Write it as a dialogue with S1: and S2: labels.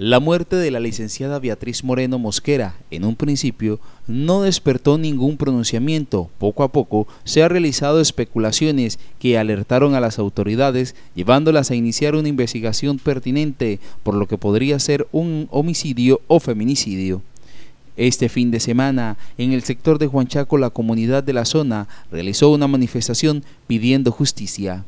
S1: La muerte de la licenciada Beatriz Moreno Mosquera, en un principio, no despertó ningún pronunciamiento. Poco a poco se han realizado especulaciones que alertaron a las autoridades, llevándolas a iniciar una investigación pertinente por lo que podría ser un homicidio o feminicidio. Este fin de semana, en el sector de Juanchaco, la comunidad de la zona realizó una manifestación pidiendo justicia.